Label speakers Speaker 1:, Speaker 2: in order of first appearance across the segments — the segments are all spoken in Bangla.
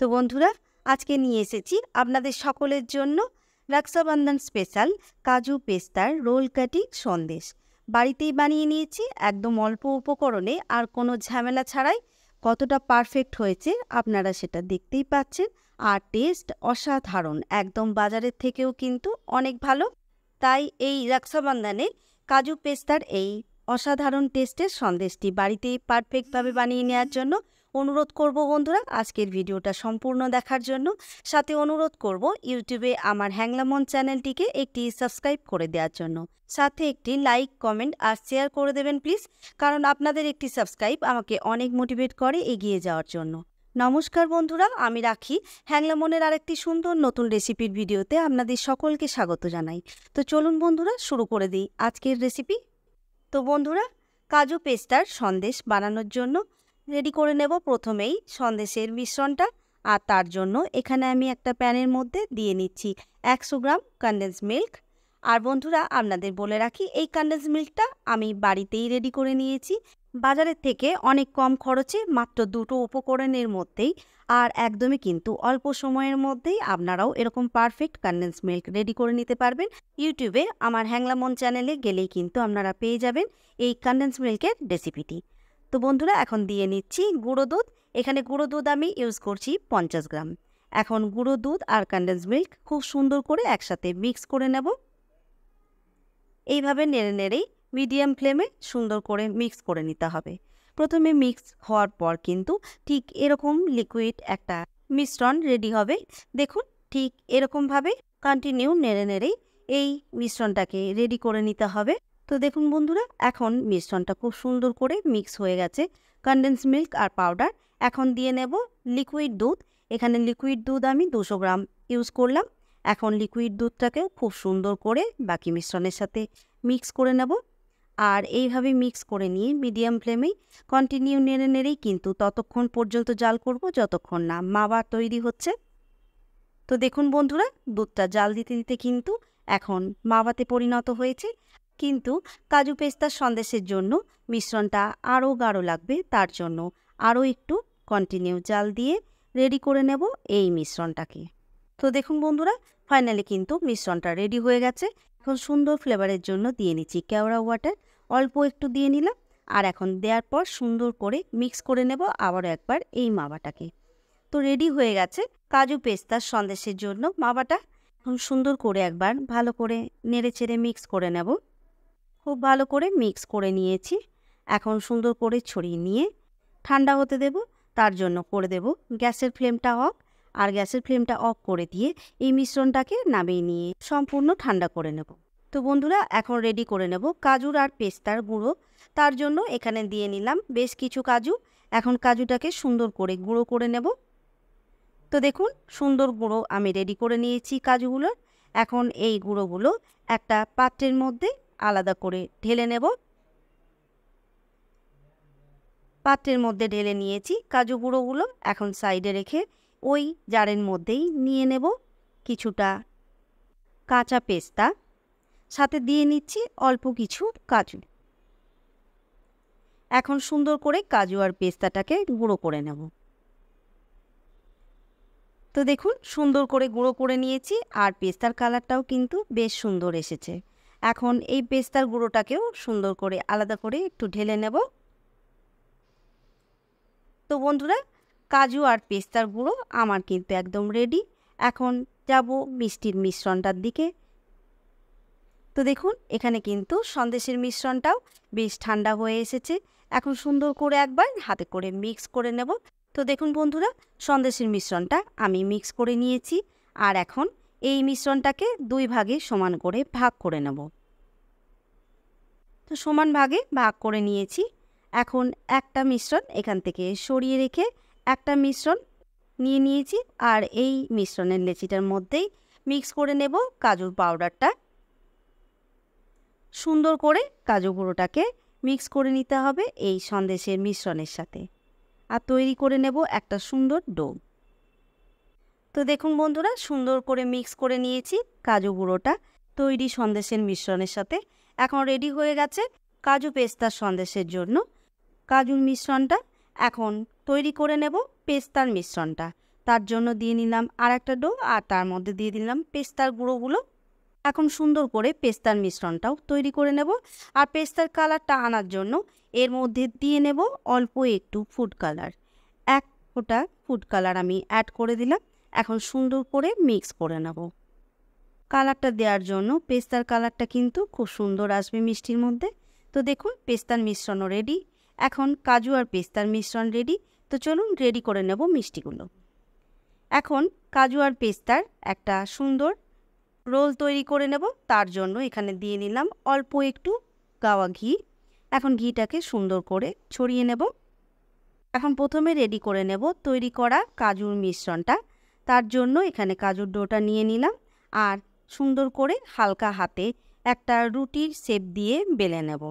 Speaker 1: তো বন্ধুরা আজকে নিয়ে এসেছি আপনাদের সকলের জন্য রাক্সাবন্ধন স্পেশাল কাজু পেস্তার রোল কাটি সন্দেশ বাড়িতেই বানিয়ে নিয়েছি একদম অল্প উপকরণে আর কোনো ঝামেলা ছাড়াই কতটা পারফেক্ট হয়েছে আপনারা সেটা দেখতেই পাচ্ছেন আর টেস্ট অসাধারণ একদম বাজারের থেকেও কিন্তু অনেক ভালো তাই এই রাক্সাবন্ধনে কাজু পেস্তার এই অসাধারণ টেস্টের সন্দেশটি বাড়িতেই পারফেক্টভাবে বানিয়ে নেওয়ার জন্য অনুরোধ করব বন্ধুরা আজকের ভিডিওটা সম্পূর্ণ দেখার জন্য সাথে অনুরোধ করব ইউটিউবে আমার হ্যাংলামন চ্যানেলটিকে একটি সাবস্ক্রাইব করে দেওয়ার জন্য সাথে একটি লাইক কমেন্ট আর শেয়ার করে দেবেন প্লিজ কারণ আপনাদের একটি সাবস্ক্রাইব আমাকে অনেক মোটিভেট করে এগিয়ে যাওয়ার জন্য নমস্কার বন্ধুরা আমি রাখি হ্যাংলামনের আরেকটি সুন্দর নতুন রেসিপির ভিডিওতে আপনাদের সকলকে স্বাগত জানাই তো চলুন বন্ধুরা শুরু করে দিই আজকের রেসিপি তো বন্ধুরা কাজু পেস্টার সন্দেশ বানানোর জন্য রেডি করে নেব প্রথমেই সন্দেশের মিশ্রণটা আর তার জন্য এখানে আমি একটা প্যানের মধ্যে দিয়ে নিচ্ছি একশো গ্রাম কন্ডেন্স মিল্ক আর বন্ধুরা আপনাদের বলে রাখি এই কন্ডেন্স মিল্কটা আমি বাড়িতেই রেডি করে নিয়েছি বাজারের থেকে অনেক কম খরচে মাত্র দুটো উপকরণের মধ্যেই আর একদমই কিন্তু অল্প সময়ের মধ্যেই আপনারাও এরকম পারফেক্ট কন্ডেন্স মিল্ক রেডি করে নিতে পারবেন ইউটিউবে আমার হ্যাংলামন চ্যানেলে গেলেই কিন্তু আপনারা পেয়ে যাবেন এই কন্ডেন্স মিল্কের রেসিপিটি তো বন্ধুরা এখন দিয়ে নিচ্ছি গুঁড়ো দুধ এখানে গুঁড়ো দুধ আমি ইউজ করছি পঞ্চাশ গ্রাম এখন গুঁড়ো দুধ আর কন্ডেন্স মিল্ক খুব সুন্দর করে একসাথে মিক্স করে নেব এইভাবে নেড়ে নেড়েই মিডিয়াম ফ্লেমে সুন্দর করে মিক্স করে নিতে হবে প্রথমে মিক্স হওয়ার পর কিন্তু ঠিক এরকম লিকুইড একটা মিশ্রণ রেডি হবে দেখুন ঠিক এরকমভাবে কন্টিনিউ নেড়ে নেড়েই এই মিশ্রণটাকে রেডি করে নিতে হবে তো দেখুন বন্ধুরা এখন মিশ্রণটা খুব সুন্দর করে মিক্স হয়ে গেছে কন্ডেন্স মিল্ক আর পাউডার এখন দিয়ে নেব লিকুইড দুধ এখানে লিকুইড দুধ আমি দুশো গ্রাম ইউজ করলাম এখন লিকুইড দুধটাকেও খুব সুন্দর করে বাকি মিশ্রণের সাথে মিক্স করে নেব আর এইভাবে মিক্স করে নিয়ে মিডিয়াম ফ্লেমেই কন্টিনিউ নেড়ে নেড়েই কিন্তু ততক্ষণ পর্যন্ত জাল করব যতক্ষণ না মাবার তৈরি হচ্ছে তো দেখুন বন্ধুরা দুধটা জাল দিতে দিতে কিন্তু এখন মাবাতে পরিণত হয়েছে কিন্তু কাজু পেস্তার সন্দেশের জন্য মিশ্রণটা আরও গাঢ় লাগবে তার জন্য আরও একটু কন্টিনিউ জাল দিয়ে রেডি করে নেব এই মিশ্রণটাকে তো দেখুন বন্ধুরা ফাইনালি কিন্তু মিশ্রণটা রেডি হয়ে গেছে এখন সুন্দর ফ্লেভারের জন্য দিয়ে নিচ্ছি কেওড়া ওয়াটার অল্প একটু দিয়ে নিলাম আর এখন দেওয়ার পর সুন্দর করে মিক্স করে নেব আবারও একবার এই মাবাটাকে তো রেডি হয়ে গেছে কাজু পেস্তার সন্দেশের জন্য মাবাটা এখন সুন্দর করে একবার ভালো করে নেড়ে চেড়ে মিক্স করে নেব খুব ভালো করে মিক্স করে নিয়েছি এখন সুন্দর করে ছড়িয়ে নিয়ে ঠান্ডা হতে দেব তার জন্য করে দেব গ্যাসের ফ্লেমটা অফ আর গ্যাসের ফ্লেমটা অফ করে দিয়ে এই মিশ্রণটাকে নামিয়ে নিয়ে সম্পূর্ণ ঠান্ডা করে নেব তো বন্ধুরা এখন রেডি করে নেব কাজুর আর পেস্তার গুঁড়ো তার জন্য এখানে দিয়ে নিলাম বেশ কিছু কাজু এখন কাজুটাকে সুন্দর করে গুঁড়ো করে নেব তো দেখুন সুন্দর গুঁড়ো আমি রেডি করে নিয়েছি কাজুগুলোর এখন এই গুঁড়োগুলো একটা পাত্রের মধ্যে আলাদা করে ঢেলে নেব পাত্রের মধ্যে ঢেলে নিয়েছি কাজু গুঁড়োগুলো এখন সাইডে রেখে ওই জারের মধ্যেই নিয়ে নেব কিছুটা কাঁচা পেস্তা সাথে দিয়ে নিচ্ছি অল্প কিছু কাজু এখন সুন্দর করে কাজু আর পেস্তাটাকে গুঁড়ো করে নেব তো দেখুন সুন্দর করে গুঁড়ো করে নিয়েছি আর পেস্তার কালারটাও কিন্তু বেশ সুন্দর এসেছে এখন এই পেস্তার গুঁড়োটাকেও সুন্দর করে আলাদা করে একটু ঢেলে নেব তো বন্ধুরা কাজু আর পেস্তার গুঁড়ো আমার কিন্তু একদম রেডি এখন যাব মিষ্টির মিশ্রণটার দিকে তো দেখুন এখানে কিন্তু সন্দেশের মিশ্রণটাও বেশ ঠান্ডা হয়ে এসেছে এখন সুন্দর করে একবার হাতে করে মিক্স করে নেব তো দেখুন বন্ধুরা সন্দেশের মিশ্রণটা আমি মিক্স করে নিয়েছি আর এখন এই মিশ্রণটাকে দুই ভাগে সমান করে ভাগ করে নেব তো সমান ভাগে ভাগ করে নিয়েছি এখন একটা মিশ্রণ এখান থেকে সরিয়ে রেখে একটা মিশ্রণ নিয়ে নিয়েছি আর এই মিশ্রণের লেচিটার মধ্যেই মিক্স করে নেব কাজুর পাউডারটা সুন্দর করে কাজু গুঁড়োটাকে মিক্স করে নিতে হবে এই সন্দেশের মিশ্রণের সাথে আর তৈরি করে নেব একটা সুন্দর ডোভ তো দেখুন বন্ধুরা সুন্দর করে মিক্স করে নিয়েছি কাজু গুঁড়োটা তৈরি সন্দেশের মিশ্রণের সাথে এখন রেডি হয়ে গেছে কাজু পেস্তার সন্দেশের জন্য কাজুর মিশ্রণটা এখন তৈরি করে নেব পেস্তার মিশ্রণটা তার জন্য দিয়ে নিলাম আর একটা ডো আর তার মধ্যে দিয়ে দিলাম পেস্তার গুঁড়োগুলো এখন সুন্দর করে পেস্তার মিশ্রণটাও তৈরি করে নেব আর পেস্তার কালারটা আনার জন্য এর মধ্যে দিয়ে নেব অল্প একটু ফুড কালার এক ফোটা ফুড কালার আমি অ্যাড করে দিলাম এখন সুন্দর করে মিক্স করে নেব কালারটা দেওয়ার জন্য পেস্তার কালারটা কিন্তু খুব সুন্দর আসবে মিষ্টির মধ্যে তো দেখুন পেস্তার মিশ্রণও রেডি এখন কাজু আর পেস্তার মিশ্রণ রেডি তো চলুন রেডি করে নেব মিষ্টিগুলো এখন কাজু আর পেস্তার একটা সুন্দর রোল তৈরি করে নেব তার জন্য এখানে দিয়ে নিলাম অল্প একটু গাওয়া ঘি এখন ঘিটাকে সুন্দর করে ছড়িয়ে নেব এখন প্রথমে রেডি করে নেব তৈরি করা কাজুর মিশ্রণটা তার জন্য এখানে কাজুর ডোটা নিয়ে নিলাম আর সুন্দর করে হালকা হাতে একটা রুটির শেপ দিয়ে বেলে নেব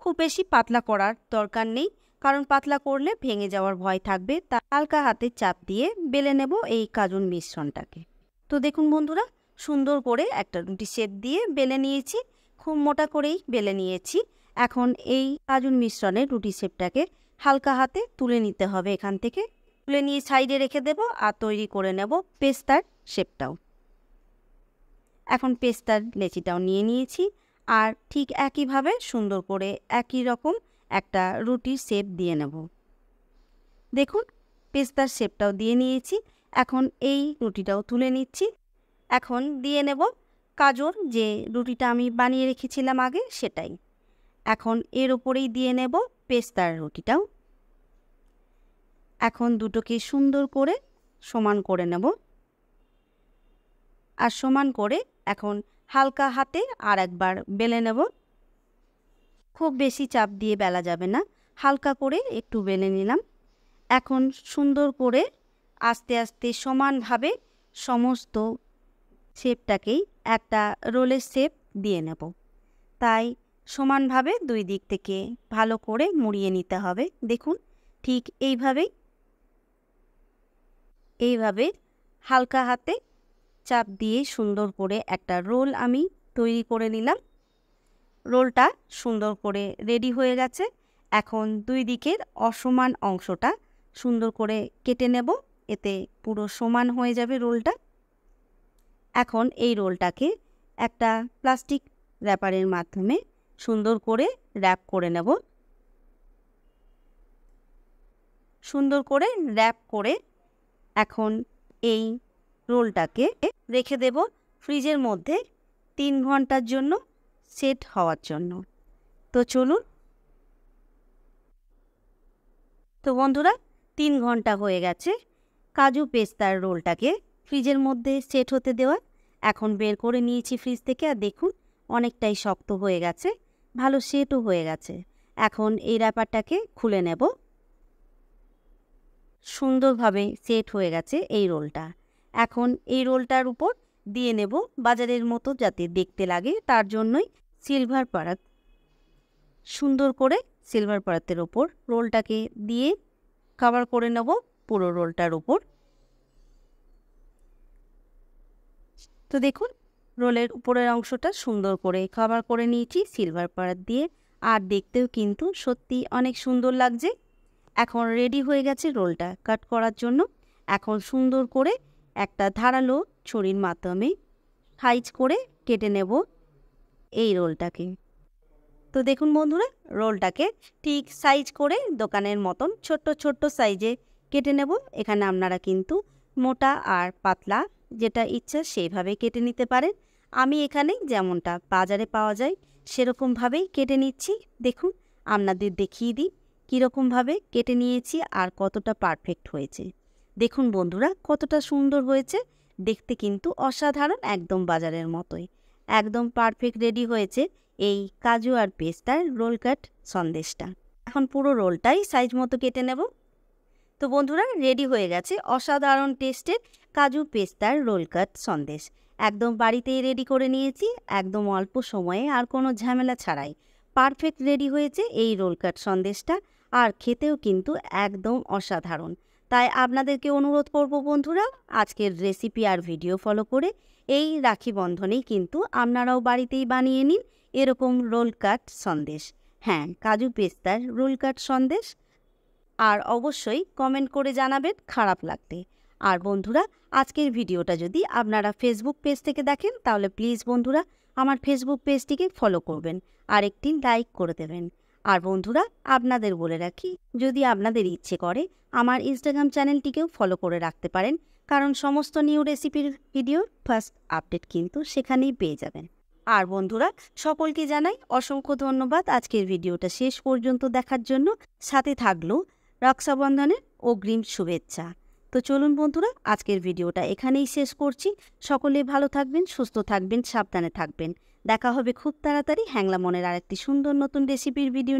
Speaker 1: খুব বেশি পাতলা করার দরকার নেই কারণ পাতলা করলে ভেঙে যাওয়ার ভয় থাকবে তা হালকা হাতে চাপ দিয়ে বেলে নেব এই কাজুর মিশ্রণটাকে তো দেখুন বন্ধুরা সুন্দর করে একটা রুটি শেপ দিয়ে বেলে নিয়েছি খুব মোটা করেই বেলে নিয়েছি এখন এই কাজুর মিশ্রণে রুটি শেপটাকে হালকা হাতে তুলে নিতে হবে এখান থেকে তুলে নিয়ে সাইডে রেখে দেব আর তৈরি করে নেব পেস্তার শেপটাও এখন পেস্তার লেচিটাও নিয়ে নিয়েছি আর ঠিক একইভাবে সুন্দর করে একই রকম একটা রুটির শেপ দিয়ে নেব দেখুন পেস্তার শেপটাও দিয়ে নিয়েছি এখন এই রুটিটাও তুলে নিচ্ছি এখন দিয়ে নেব কাজর যে রুটিটা আমি বানিয়ে রেখেছিলাম আগে সেটাই এখন এর ওপরেই দিয়ে নেব পেস্তার রুটিটাও এখন দুটোকে সুন্দর করে সমান করে নেব আর সমান করে এখন হালকা হাতে আর একবার বেলে নেব খুব বেশি চাপ দিয়ে বেলা যাবে না হালকা করে একটু বেলে নিলাম এখন সুন্দর করে আস্তে আস্তে সমানভাবে সমস্ত শেপটাকেই একটা রোলের শেপ দিয়ে নেব তাই সমানভাবে দুই দিক থেকে ভালো করে মুড়িয়ে নিতে হবে দেখুন ঠিক এইভাবেই এইভাবে হালকা হাতে চাপ দিয়ে সুন্দর করে একটা রোল আমি তৈরি করে নিলাম রোলটা সুন্দর করে রেডি হয়ে গেছে এখন দুই দিকের অসমান অংশটা সুন্দর করে কেটে নেব এতে পুরো সমান হয়ে যাবে রোলটা এখন এই রোলটাকে একটা প্লাস্টিক র্যাপারের মাধ্যমে সুন্দর করে র্যাপ করে নেব সুন্দর করে র্যাপ করে এখন এই রোলটাকে রেখে দেব ফ্রিজের মধ্যে তিন ঘন্টার জন্য সেট হওয়ার জন্য তো চলুন তো বন্ধুরা তিন ঘন্টা হয়ে গেছে কাজু পেস্তার রোলটাকে ফ্রিজের মধ্যে সেট হতে দেওয়া এখন বের করে নিয়েছি ফ্রিজ থেকে আর দেখুন অনেকটাই শক্ত হয়ে গেছে ভালো সেটও হয়ে গেছে এখন এই র্যাপারটাকে খুলে নেব সুন্দরভাবে সেট হয়ে গেছে এই রোলটা এখন এই রোলটার উপর দিয়ে নেব বাজারের মতো যাতে দেখতে লাগে তার জন্যই সিলভার পারাত সুন্দর করে সিলভার পারাতের ওপর রোলটাকে দিয়ে কাভার করে নেব পুরো রোলটার ওপর তো দেখুন রোলের উপরের অংশটা সুন্দর করে কভার করে নিয়েছি সিলভার পারাত দিয়ে আর দেখতেও কিন্তু সত্যি অনেক সুন্দর লাগছে এখন রেডি হয়ে গেছে রোলটা কাট করার জন্য এখন সুন্দর করে একটা ধারালো ছড়ির মাধ্যমে সাইজ করে কেটে নেব এই রোলটাকে তো দেখুন বন্ধুরা রোলটাকে ঠিক সাইজ করে দোকানের মতন ছোট্ট ছোট্ট সাইজে কেটে নেব এখানে আপনারা কিন্তু মোটা আর পাতলা যেটা ইচ্ছা সেভাবে কেটে নিতে পারেন আমি এখানে যেমনটা বাজারে পাওয়া যায় সেরকমভাবেই কেটে নিচ্ছি দেখুন আপনাদের দেখিয়ে দিই কীরকমভাবে কেটে নিয়েছি আর কতটা পারফেক্ট হয়েছে দেখুন বন্ধুরা কতটা সুন্দর হয়েছে দেখতে কিন্তু অসাধারণ একদম বাজারের মতোই একদম পারফেক্ট রেডি হয়েছে এই কাজু আর পেস্তার রোল কাট সন্দেশটা এখন পুরো রোলটাই সাইজ মতো কেটে নেব তো বন্ধুরা রেডি হয়ে গেছে অসাধারণ টেস্টের কাজু পেস্তার রোল কাট সন্দেশ একদম বাড়িতেই রেডি করে নিয়েছি একদম অল্প সময়ে আর কোনো ঝামেলা ছাড়াই পারফেক্ট রেডি হয়েছে এই রোল কাট সন্দেশটা আর খেতেও কিন্তু একদম অসাধারণ তাই আপনাদেরকে অনুরোধ করব বন্ধুরা আজকের রেসিপি আর ভিডিও ফলো করে এই রাখি বন্ধনেই কিন্তু আপনারাও বাড়িতেই বানিয়ে নিন এরকম রোল কাট সন্দেশ হ্যাঁ কাজু পেস্তার রোল কাট সন্দেশ আর অবশ্যই কমেন্ট করে জানাবেন খারাপ লাগতে আর বন্ধুরা আজকের ভিডিওটা যদি আপনারা ফেসবুক পেজ থেকে দেখেন তাহলে প্লিজ বন্ধুরা আমার ফেসবুক পেজটিকে ফলো করবেন আর একটি লাইক করে দেবেন আর বন্ধুরা আপনাদের বলে রাখি যদি আপনাদের ইচ্ছে করে আমার ইনস্টাগ্রাম চ্যানেলটিকেও ফলো করে রাখতে পারেন কারণ সমস্ত নিউ রেসিপির ভিডিওর ফার্স্ট আপডেট কিন্তু সেখানেই পেয়ে যাবেন আর বন্ধুরা সকলকে জানাই অসংখ্য ধন্যবাদ আজকের ভিডিওটা শেষ পর্যন্ত দেখার জন্য সাথে থাকলো রক্ষাবন্ধনের অগ্রিম শুভেচ্ছা তো চলুন বন্ধুরা আজকের ভিডিওটা এখানেই শেষ করছি সকলে ভালো থাকবেন সুস্থ থাকবেন সাবধানে থাকবেন দেখা হবে খুব তাড়াতাড়ি হ্যাংলা মনের আরেকটি সুন্দর নতুন রেসিপির ভিডিও